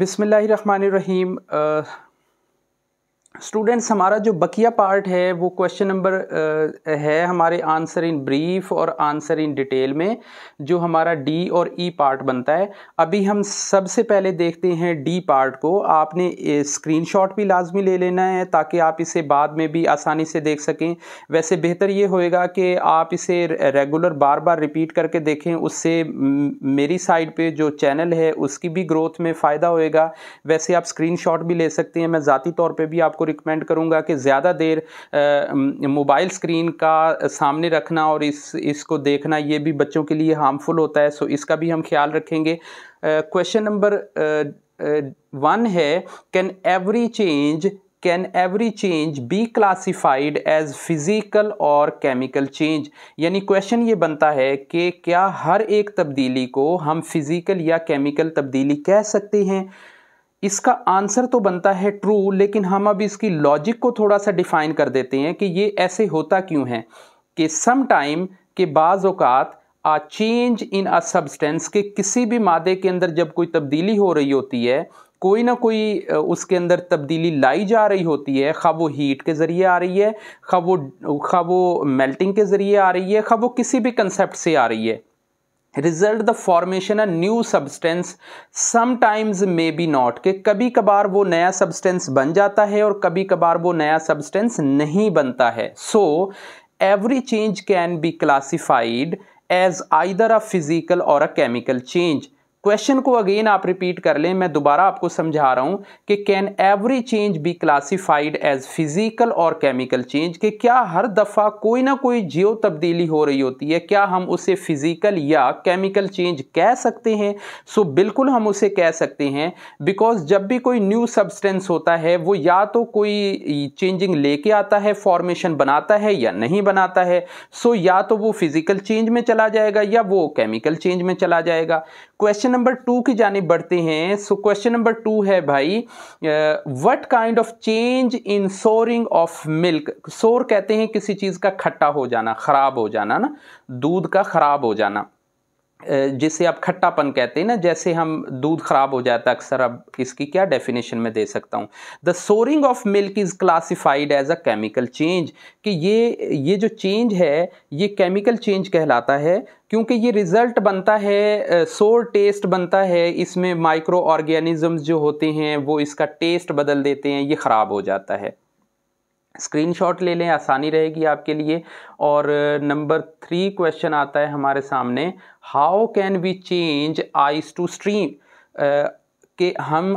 बिसमीम स्टूडेंट्स हमारा जो बकिया पार्ट है वो क्वेश्चन नंबर है हमारे आंसर इन ब्रीफ और आंसर इन डिटेल में जो हमारा डी और ई e पार्ट बनता है अभी हम सबसे पहले देखते हैं डी पार्ट को आपने स्क्रीनशॉट भी लाजमी ले लेना है ताकि आप इसे बाद में भी आसानी से देख सकें वैसे बेहतर ये होएगा कि आप इसे रेगुलर बार बार रिपीट करके देखें उससे मेरी साइड पर जो चैनल है उसकी भी ग्रोथ में फ़ायदा होएगा वैसे आप स्क्रीन भी ले सकते हैं मैं ज़ाती तौर पर भी आपको रिकमेंड करूँगा कि ज़्यादा देर मोबाइल स्क्रीन का सामने रखना और इस इसको देखना ये भी बच्चों के लिए हार्मफुल होता है सो इसका भी हम ख्याल रखेंगे क्वेश्चन नंबर वन है can every change can every change be classified as physical और केमिकल चेंज यानी क्वेश्चन ये बनता है कि क्या हर एक तब्दीली को हम फिज़िकल या केमिकल तब्दीली कह सकते हैं इसका आंसर तो बनता है ट्रू लेकिन हम अब इसकी लॉजिक को थोड़ा सा डिफाइन कर देते हैं कि ये ऐसे होता क्यों है कि सम टाइम के बाद अवकात आ चेंज इन आ सब्सटेंस के किसी भी मादे के अंदर जब कोई तब्दीली हो रही होती है कोई ना कोई उसके अंदर तब्दीली लाई जा रही होती है खा वो हीट के ज़रिए आ रही है खा वो खा वो मेल्टिंग के ज़रिए आ रही है खा वो किसी भी कंसेप्ट से आ रही है result the formation a new substance sometimes may be not के कभी कभार वो नया सब्सटेंस बन जाता है और कभी कभार वो नया सब्सटेंस नहीं बनता है so every change can be classified as either a physical और अ केमिकल चेंज क्वेश्चन को अगेन आप रिपीट कर लें मैं दोबारा आपको समझा रहा हूँ कि can every change be classified as physical और केमिकल चेंज कि क्या हर दफ़ा कोई ना कोई जियो तब्दीली हो रही होती है क्या हम उसे फिजिकल या केमिकल चेंज कह सकते हैं सो so, बिल्कुल हम उसे कह सकते हैं बिकॉज जब भी कोई न्यू सब्सटेंस होता है वो या तो कोई चेंजिंग लेके आता है फॉर्मेशन बनाता है या नहीं बनाता है सो so, या तो वो फिजिकल चेंज में चला जाएगा या वो केमिकल चेंज में चला जाएगा क्वेश्चन नंबर टू की जानी बढ़ते हैं सो क्वेश्चन नंबर टू है भाई what kind of change in souring of milk sour कहते हैं किसी चीज़ का खट्टा हो जाना ख़राब हो जाना ना दूध का ख़राब हो जाना जिसे आप खट्टापन कहते हैं ना जैसे हम दूध ख़राब हो जाता है अक्सर अब इसकी क्या डेफिनेशन में दे सकता हूँ the souring of milk is classified as a chemical change कि ये ये जो चेंज है ये केमिकल चेंज कहलाता है क्योंकि ये रिज़ल्ट बनता है सोर टेस्ट बनता है इसमें माइक्रो ऑर्गेनिज़म्स जो होते हैं वो इसका टेस्ट बदल देते हैं ये ख़राब हो जाता है स्क्रीनशॉट ले लें आसानी रहेगी आपके लिए और नंबर थ्री क्वेश्चन आता है हमारे सामने how can we change ice to stream के हम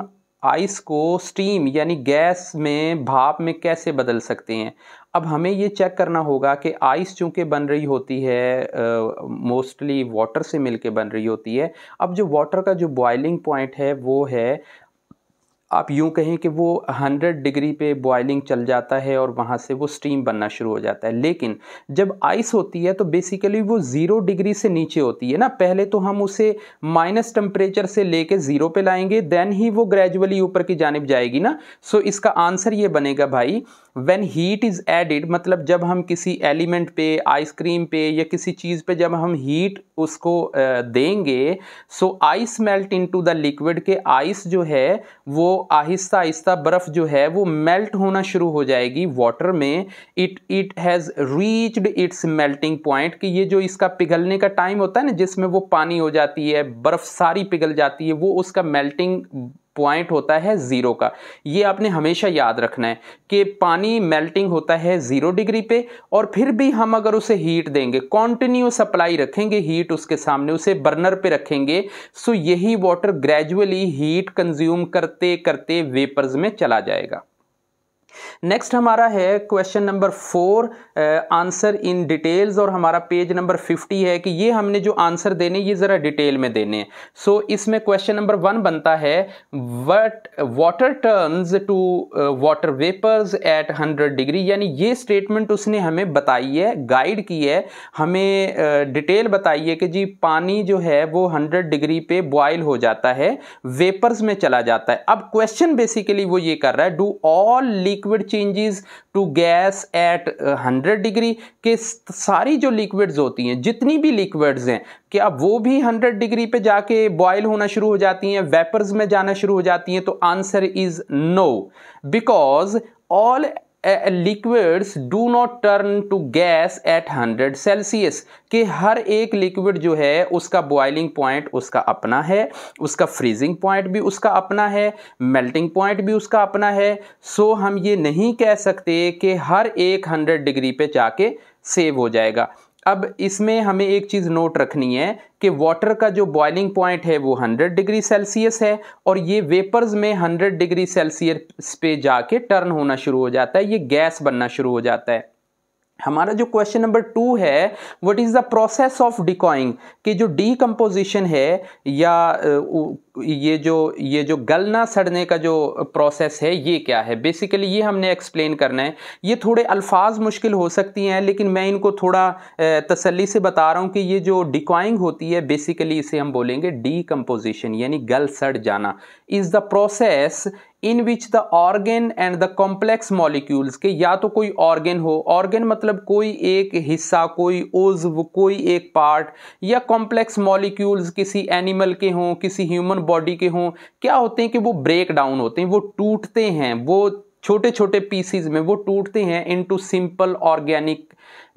आइस को स्टीम यानी गैस में भाप में कैसे बदल सकते हैं अब हमें ये चेक करना होगा कि आइस चूँकि बन रही होती है मोस्टली वाटर से मिलके बन रही होती है अब जो वाटर का जो बॉइलिंग पॉइंट है वो है आप यूँ कहें कि वो 100 डिग्री पे बॉयलिंग चल जाता है और वहाँ से वो स्टीम बनना शुरू हो जाता है लेकिन जब आइस होती है तो बेसिकली वो ज़ीरो डिग्री से नीचे होती है ना पहले तो हम उसे माइनस टेम्परेचर से लेके ज़ीरो पर लाएंगे देन ही वो ग्रेजुअली ऊपर की जानब जाएगी ना सो so इसका आंसर ये बनेगा भाई वेन हीट इज़ एडिड मतलब जब हम किसी एलिमेंट पे आइसक्रीम पे या किसी चीज़ पे जब हम हीट उसको देंगे so ice melt into the liquid के आइस जो है वो आहिस्ता आहिस्ता बर्फ़ जो है वो मेल्ट होना शुरू हो जाएगी वाटर में it it has reached its melting point कि ये जो इसका पिघलने का टाइम होता है ना जिसमें वो पानी हो जाती है बर्फ़ सारी पिघल जाती है वो उसका मेल्टिंग पॉइंट होता है ज़ीरो का ये आपने हमेशा याद रखना है कि पानी मेल्टिंग होता है ज़ीरो डिग्री पे और फिर भी हम अगर उसे हीट देंगे कॉन्टिन्यू सप्लाई रखेंगे हीट उसके सामने उसे बर्नर पे रखेंगे सो यही वाटर ग्रेजुअली हीट कंज्यूम करते करते वेपर्स में चला जाएगा नेक्स्ट हमारा है question number four answer in details और हमारा पेज नंबर फिफ्टी है कि ये हमने जो आंसर देने ये ज़रा डिटेल में देने सो so, इसमें क्वेश्चन नंबर वन बनता है what water turns to water vapours at hundred degree यानी ये स्टेटमेंट उसने हमें बताई है गाइड की है हमें डिटेल uh, बताइए कि जी पानी जो है वो हंड्रेड डिग्री पे बॉयल हो जाता है वेपर्स में चला जाता है अब क्वेश्चन बेसिकली वो ये कर रहा है do all liquid liquid changes to gas at hundred degree के सारी जो लिक्विड्स होती हैं जितनी भी लिक्विड्स हैं क्या वो भी हंड्रेड डिग्री पे जाके बॉयल होना शुरू हो जाती हैं वेपर्स में जाना शुरू हो जाती हैं तो answer is no because all liquids do not turn to gas at hundred Celsius कि हर एक लिक्विड जो है उसका बॉइलिंग पॉइंट उसका अपना है उसका फ्रीजिंग पॉइंट भी उसका अपना है मेल्टिंग पॉइंट भी उसका अपना है सो हम ये नहीं कह सकते कि हर एक हंड्रेड डिग्री पे जाके सेव हो जाएगा अब इसमें हमें एक चीज़ नोट रखनी है कि वाटर का जो बॉइलिंग पॉइंट है वो 100 डिग्री सेल्सियस है और ये वेपर्स में 100 डिग्री सेल्सियस पे जाके टर्न होना शुरू हो जाता है ये गैस बनना शुरू हो जाता है हमारा जो क्वेश्चन नंबर टू है what is the process of decaying कि जो डीकम्पोजिशन है या ये जो ये जो गलना सड़ने का जो प्रोसेस है ये क्या है बेसिकली ये हमने एक्सप्लेन करना है ये थोड़े अल्फाज मुश्किल हो सकती हैं लेकिन मैं इनको थोड़ा तसल्ली से बता रहा हूँ कि ये जो डिक्वाइंग होती है बेसिकली इसे हम बोलेंगे डीकम्पोजिशन यानी गल सड़ जाना is the process in which the organ and the complex molecules के या तो कोई ऑर्गेन हो ऑर्गेन मतलब कोई एक हिस्सा कोई उज्व कोई एक पार्ट या कॉम्प्लेक्स मॉलिक्यूल्स किसी एनिमल के हों किसी ह्यूमन ह्यूमन बॉडी के हों क्या होते हैं कि वो ब्रेक डाउन होते हैं वो टूटते हैं वो छोटे छोटे पीसीज में वो टूटते हैं into simple organic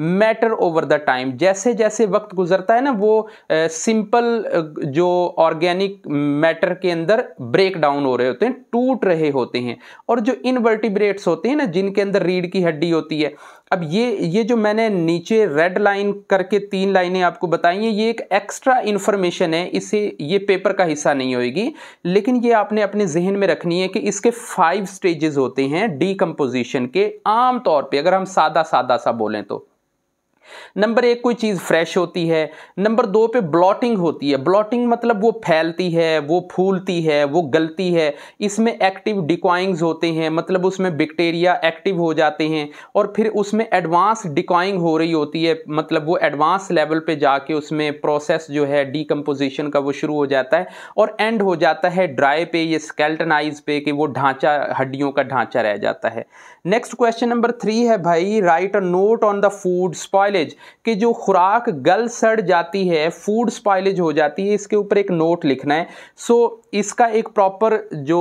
matter over the time जैसे जैसे वक्त गुजरता है ना वो सिंपल जो ऑर्गेनिक मैटर के अंदर ब्रेक डाउन हो रहे होते हैं टूट रहे होते हैं और जो इनवर्टिब्रेट्स होते हैं ना जिनके अंदर रीढ़ की हड्डी होती है अब ये ये जो मैंने नीचे रेड लाइन करके तीन लाइनें आपको बताई हैं ये एक एक्स्ट्रा इन्फॉर्मेशन है इसे ये पेपर का हिस्सा नहीं होएगी लेकिन ये आपने अपने जहन में रखनी है कि इसके फाइव स्टेजेस होते हैं डीकम्पोजिशन के आम तौर पे अगर हम सादा सादा सा बोलें तो नंबर एक कोई चीज़ फ्रेश होती है नंबर दो पे ब्लॉटिंग होती है ब्लॉटिंग मतलब वो फैलती है वो फूलती है वो गलती है इसमें एक्टिव डिकॉइंग्स होते हैं मतलब उसमें बैक्टीरिया एक्टिव हो जाते हैं और फिर उसमें एडवांस डिकॉइंग हो रही होती है मतलब वो एडवांस लेवल पे जाके उसमें प्रोसेस जो है डिकम्पोजिशन का वो शुरू हो जाता है और एंड हो जाता है ड्राई पे या स्केल्टनाइज पे कि वो ढांचा हड्डियों का ढांचा रह जाता है नेक्स्ट क्वेश्चन नंबर थ्री है भाई write a note on the food spoilage कि जो खुराक गल सड़ जाती है फूड स्पॉयलेज हो जाती है इसके ऊपर एक नोट लिखना है सो so, इसका एक प्रॉपर जो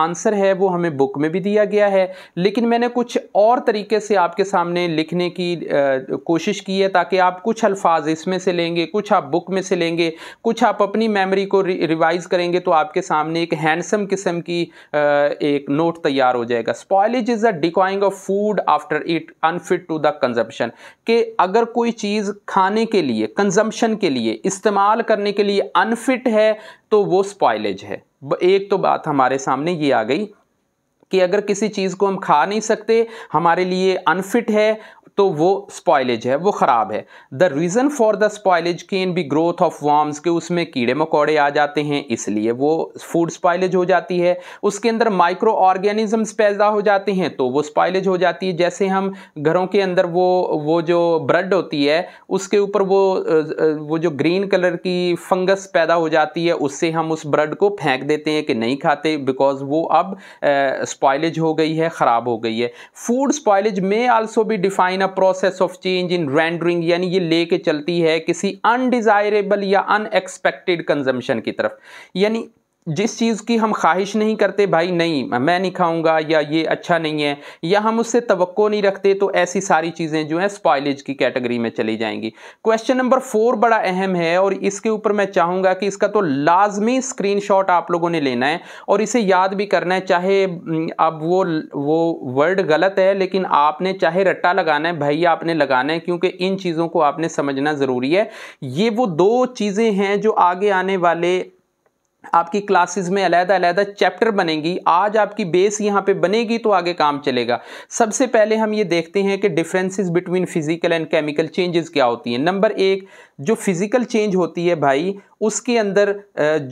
आंसर है वो हमें बुक में भी दिया गया है लेकिन मैंने कुछ और तरीके से आपके सामने लिखने की कोशिश की है ताकि आप कुछ अल्फाज इसमें से लेंगे कुछ आप बुक में से लेंगे कुछ आप अपनी मेमोरी को रि रिवाइज़ करेंगे तो आपके सामने एक हैंडसम किस्म की एक नोट तैयार हो जाएगा spoilage is a decaying of food after it unfit to the consumption कि अगर कोई चीज़ खाने के लिए कंजम्पशन के लिए इस्तेमाल करने के लिए अनफिट है तो वो स्पॉयलेज है एक तो बात हमारे सामने ये आ गई कि अगर किसी चीज़ को हम खा नहीं सकते हमारे लिए अनफिट है तो वो स्पॉयलेज है वो ख़राब है the reason for the spoilage can be growth of worms के उसमें कीड़े मकोड़े आ जाते हैं इसलिए वो फूड स्पॉयलेज हो जाती है उसके अंदर माइक्रो ऑर्गेनिजम्स पैदा हो जाते हैं तो वो स्पॉयलेज हो जाती है जैसे हम घरों के अंदर वो वो जो ब्रेड होती है उसके ऊपर वो वो जो ग्रीन कलर की फंगस पैदा हो जाती है उससे हम उस ब्रेड को फेंक देते हैं कि नहीं खाते बिकॉज वो अब स्पॉयलेज हो गई है ख़राब हो गई है फूड स्पॉयलेज में आल्सो भी define in a process of change in rendering यानी ये लेके चलती है किसी अनडिजायरेबल या अनएक्सपेक्टेड कंजम्पशन की तरफ यानी जिस चीज़ की हम ख्वाहिश नहीं करते भाई नहीं मैं नहीं खाऊंगा या ये अच्छा नहीं है या हम उससे तो नहीं रखते तो ऐसी सारी चीज़ें जो हैं स्पॉयलेज की कैटेगरी में चली जाएंगी क्वेश्चन नंबर फोर बड़ा अहम है और इसके ऊपर मैं चाहूँगा कि इसका तो लाजमी शॉट आप लोगों ने लेना है और इसे याद भी करना है चाहे अब वो वो वर्ड गलत है लेकिन आपने चाहे रट्टा लगाना है भैया आपने लगाना है क्योंकि इन चीज़ों को आपने समझना ज़रूरी है ये वो दो चीज़ें हैं जो आगे आने वाले आपकी क्लासेस में अलहदा अलहदा चैप्टर बनेंगी आज आपकी बेस यहाँ पे बनेगी तो आगे काम चलेगा सबसे पहले हम ये देखते हैं कि differences between physical and chemical changes क्या होती हैं नंबर एक जो फिज़िकल चेंज होती है भाई उसके अंदर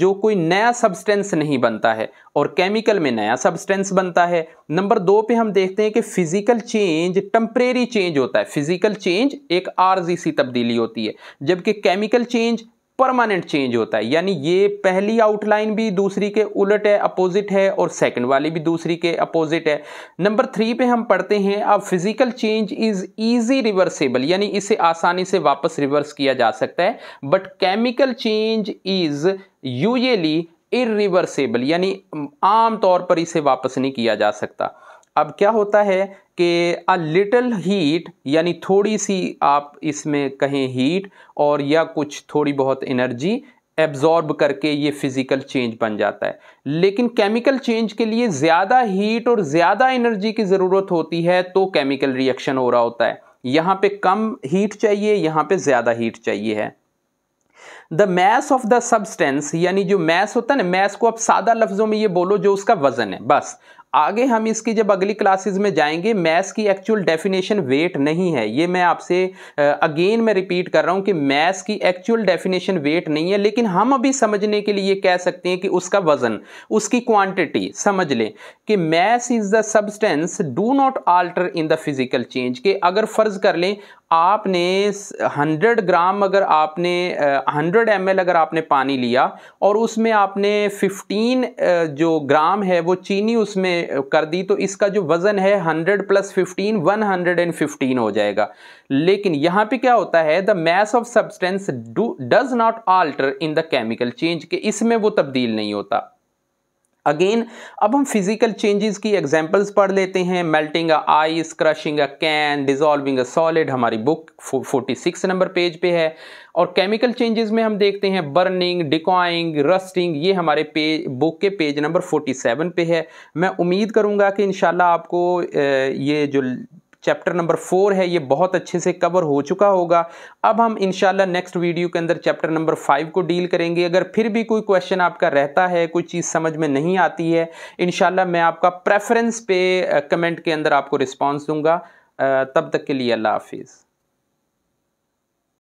जो कोई नया सब्सटेंस नहीं बनता है और केमिकल में नया सब्सटेंस बनता है नंबर दो पे हम देखते हैं कि फिज़िकल चेंज टम्परेरी चेंज होता है फिज़िकल चेंज एक आरजीसी तब्दीली होती है जबकि केमिकल चेंज परमानेंट चेंज होता है यानी ये पहली आउटलाइन भी दूसरी के उलट है अपोजिट है और सेकंड वाली भी दूसरी के अपोजिट है नंबर थ्री पे हम पढ़ते हैं अब physical change is easy reversible यानी इसे आसानी से वापस रिवर्स किया जा सकता है but chemical change is usually irreversible यानी आमतौर पर इसे वापस नहीं किया जा सकता अब क्या होता है कि अ लिटल हीट यानी थोड़ी सी आप इसमें कहें हीट और या कुछ थोड़ी बहुत एनर्जी एब्जॉर्ब करके ये फिज़िकल चेंज बन जाता है लेकिन केमिकल चेंज के लिए ज़्यादा हीट और ज़्यादा एनर्जी की ज़रूरत होती है तो केमिकल रिएक्शन हो रहा होता है यहाँ पे कम हीट चाहिए यहाँ पे ज़्यादा हीट चाहिए है the mass of the substance यानी जो मैस होता है ना मैस को आप सादा लफ्ज़ों में ये बोलो जो उसका वज़न है बस आगे हम इसकी जब अगली क्लासेस में जाएंगे मैथ्स की एक्चुअल डेफिनेशन वेट नहीं है ये मैं आपसे अगेन मैं रिपीट कर रहा हूँ कि मैथ्स की एक्चुअल डेफिनेशन वेट नहीं है लेकिन हम अभी समझने के लिए कह सकते हैं कि उसका वजन उसकी क्वांटिटी समझ लें कि mass is the substance do not alter in the physical change के अगर फर्ज कर लें आपने 100 ग्राम अगर आपने 100 एम अगर आपने पानी लिया और उसमें आपने 15 जो ग्राम है वो चीनी उसमें कर दी तो इसका जो वज़न है 100 प्लस 15 115 हो जाएगा लेकिन यहाँ पे क्या होता है the mass of substance does not alter in the chemical change के इसमें वो तब्दील नहीं होता अगेन अब हम फिजिकल चेंजेस की एग्जांपल्स पढ़ लेते हैं melting a ice crushing a can dissolving a solid हमारी बुक 46 नंबर पेज पे है और केमिकल चेंजेस में हम देखते हैं बर्निंग डिकॉइंग रस्टिंग ये हमारे पेज बुक के पेज नंबर 47 पे है मैं उम्मीद करूँगा कि इन आपको ये जो चैप्टर नंबर फोर है ये बहुत अच्छे से कवर हो चुका होगा अब हम इनशाला नेक्स्ट वीडियो के अंदर चैप्टर नंबर फाइव को डील करेंगे अगर फिर भी कोई क्वेश्चन आपका रहता है कोई चीज़ समझ में नहीं आती है इनशाला मैं आपका प्रेफरेंस पे कमेंट के अंदर आपको रिस्पॉन्स दूंगा तब तक के लिए अल्लाह हाफिज़